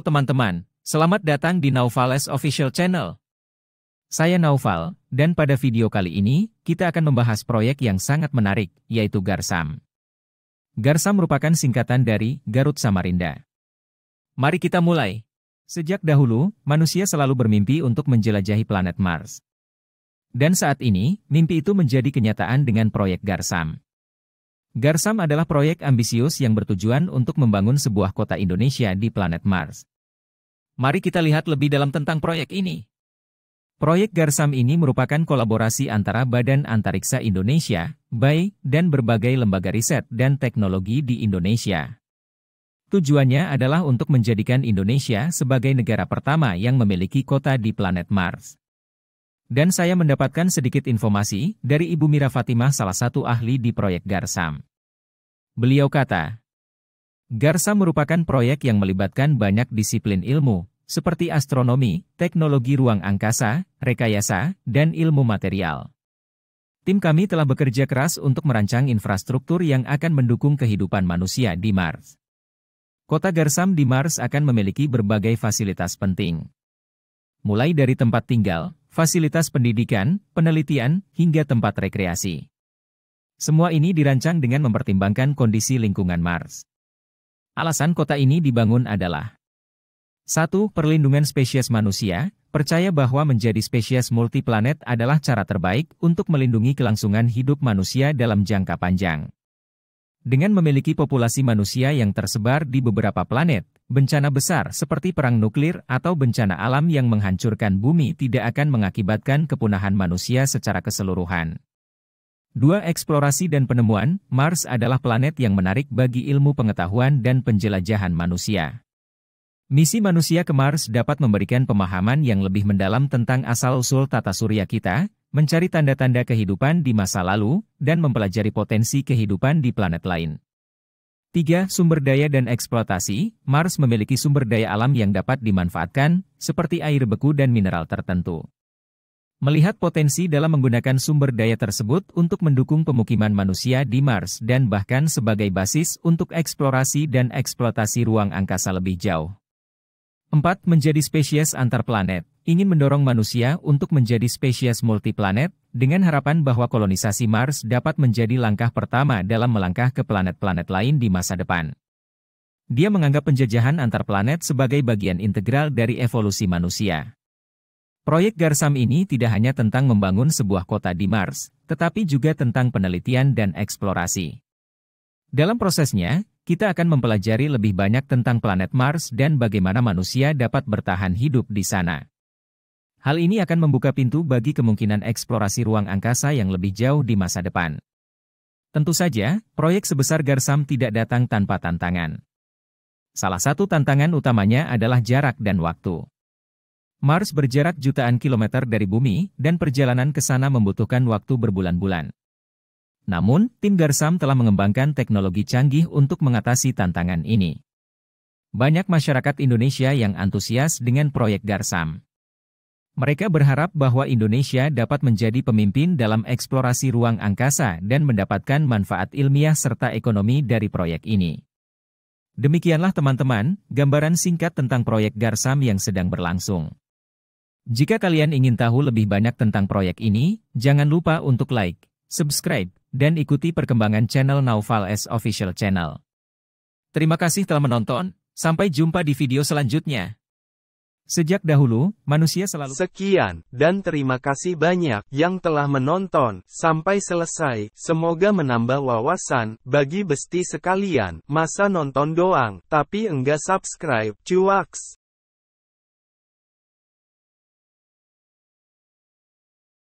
teman-teman, selamat datang di Naufales Official Channel. Saya Naufal, dan pada video kali ini, kita akan membahas proyek yang sangat menarik, yaitu Garsam. Garsam merupakan singkatan dari Garut Samarinda. Mari kita mulai. Sejak dahulu, manusia selalu bermimpi untuk menjelajahi planet Mars. Dan saat ini, mimpi itu menjadi kenyataan dengan proyek Garsam. Garsam adalah proyek ambisius yang bertujuan untuk membangun sebuah kota Indonesia di planet Mars. Mari kita lihat lebih dalam tentang proyek ini. Proyek Garsam ini merupakan kolaborasi antara Badan Antariksa Indonesia, BAI, e dan berbagai lembaga riset dan teknologi di Indonesia. Tujuannya adalah untuk menjadikan Indonesia sebagai negara pertama yang memiliki kota di planet Mars dan saya mendapatkan sedikit informasi dari Ibu Mira Fatimah salah satu ahli di proyek Garsam. Beliau kata, Garsa merupakan proyek yang melibatkan banyak disiplin ilmu, seperti astronomi, teknologi ruang angkasa, rekayasa, dan ilmu material. Tim kami telah bekerja keras untuk merancang infrastruktur yang akan mendukung kehidupan manusia di Mars. Kota Garsam di Mars akan memiliki berbagai fasilitas penting. Mulai dari tempat tinggal, fasilitas pendidikan, penelitian, hingga tempat rekreasi. Semua ini dirancang dengan mempertimbangkan kondisi lingkungan Mars. Alasan kota ini dibangun adalah 1. Perlindungan spesies manusia, percaya bahwa menjadi spesies multiplanet adalah cara terbaik untuk melindungi kelangsungan hidup manusia dalam jangka panjang. Dengan memiliki populasi manusia yang tersebar di beberapa planet, bencana besar seperti perang nuklir atau bencana alam yang menghancurkan bumi tidak akan mengakibatkan kepunahan manusia secara keseluruhan. Dua eksplorasi dan penemuan, Mars adalah planet yang menarik bagi ilmu pengetahuan dan penjelajahan manusia. Misi manusia ke Mars dapat memberikan pemahaman yang lebih mendalam tentang asal-usul tata surya kita, mencari tanda-tanda kehidupan di masa lalu, dan mempelajari potensi kehidupan di planet lain. Tiga Sumber daya dan eksploitasi Mars memiliki sumber daya alam yang dapat dimanfaatkan, seperti air beku dan mineral tertentu melihat potensi dalam menggunakan sumber daya tersebut untuk mendukung pemukiman manusia di Mars dan bahkan sebagai basis untuk eksplorasi dan eksploitasi ruang angkasa lebih jauh. 4. Menjadi spesies antar planet ingin mendorong manusia untuk menjadi spesies multiplanet, dengan harapan bahwa kolonisasi Mars dapat menjadi langkah pertama dalam melangkah ke planet-planet lain di masa depan. Dia menganggap penjajahan antar planet sebagai bagian integral dari evolusi manusia. Proyek Garsam ini tidak hanya tentang membangun sebuah kota di Mars, tetapi juga tentang penelitian dan eksplorasi. Dalam prosesnya, kita akan mempelajari lebih banyak tentang planet Mars dan bagaimana manusia dapat bertahan hidup di sana. Hal ini akan membuka pintu bagi kemungkinan eksplorasi ruang angkasa yang lebih jauh di masa depan. Tentu saja, proyek sebesar Garsam tidak datang tanpa tantangan. Salah satu tantangan utamanya adalah jarak dan waktu. Mars berjarak jutaan kilometer dari bumi, dan perjalanan ke sana membutuhkan waktu berbulan-bulan. Namun, tim Garsam telah mengembangkan teknologi canggih untuk mengatasi tantangan ini. Banyak masyarakat Indonesia yang antusias dengan proyek Garsam. Mereka berharap bahwa Indonesia dapat menjadi pemimpin dalam eksplorasi ruang angkasa dan mendapatkan manfaat ilmiah serta ekonomi dari proyek ini. Demikianlah teman-teman, gambaran singkat tentang proyek Garsam yang sedang berlangsung. Jika kalian ingin tahu lebih banyak tentang proyek ini, jangan lupa untuk like, subscribe, dan ikuti perkembangan channel Naufal S Official Channel. Terima kasih telah menonton, sampai jumpa di video selanjutnya. Sejak dahulu, manusia selalu... Sekian, dan terima kasih banyak yang telah menonton, sampai selesai, semoga menambah wawasan, bagi besti sekalian, masa nonton doang, tapi enggak subscribe, cuaks.